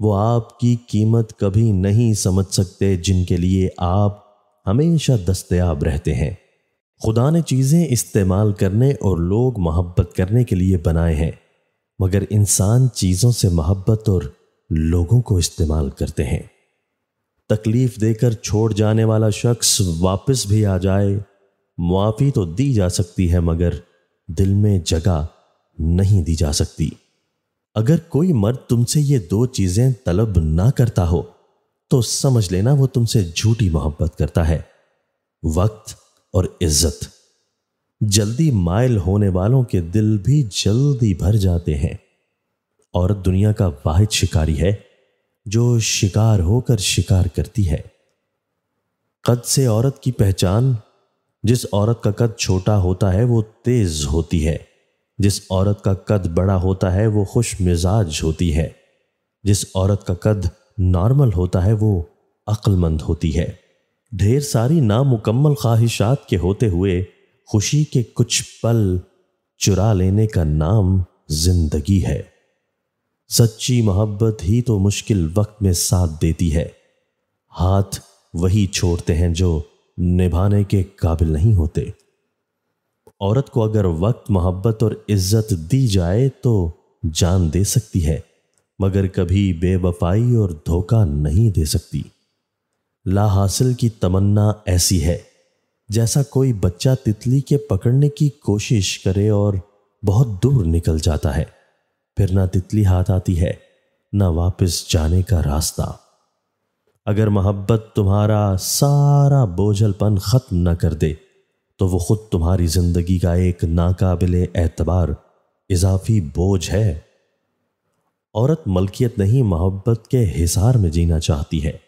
वो आपकी कीमत कभी नहीं समझ सकते जिनके लिए आप हमेशा दस्तयाब रहते हैं खुदा ने चीज़ें इस्तेमाल करने और लोग मोहब्बत करने के लिए बनाए हैं मगर इंसान चीज़ों से मोहब्बत और लोगों को इस्तेमाल करते हैं तकलीफ़ देकर छोड़ जाने वाला शख्स वापस भी आ जाए मुआफ़ी तो दी जा सकती है मगर दिल में जगह नहीं दी जा सकती अगर कोई मर्द तुमसे ये दो चीजें तलब ना करता हो तो समझ लेना वो तुमसे झूठी मोहब्बत करता है वक्त और इज्जत जल्दी मायल होने वालों के दिल भी जल्दी भर जाते हैं और दुनिया का वाहिद शिकारी है जो शिकार होकर शिकार करती है कद से औरत की पहचान जिस औरत का कद छोटा होता है वो तेज होती है जिस औरत का कद बड़ा होता है वो खुश मिजाज होती है जिस औरत का कद नॉर्मल होता है वो अक्लमंद होती है ढेर सारी नामुकम्मल ख्वाहिशात के होते हुए खुशी के कुछ पल चुरा लेने का नाम जिंदगी है सच्ची मोहब्बत ही तो मुश्किल वक्त में साथ देती है हाथ वही छोड़ते हैं जो निभाने के काबिल नहीं होते औरत को अगर वक्त मोहब्बत और इज्जत दी जाए तो जान दे सकती है मगर कभी बेवफाई और धोखा नहीं दे सकती ला हासिल की तमन्ना ऐसी है जैसा कोई बच्चा तितली के पकड़ने की कोशिश करे और बहुत दूर निकल जाता है फिर ना तितली हाथ आती है ना वापस जाने का रास्ता अगर मोहब्बत तुम्हारा सारा बोझलपन खत्म न कर दे तो वो खुद तुम्हारी जिंदगी का एक नाकाबिल एतबार इजाफी बोझ है औरत मलकियत नहीं मोहब्बत के हिसार में जीना चाहती है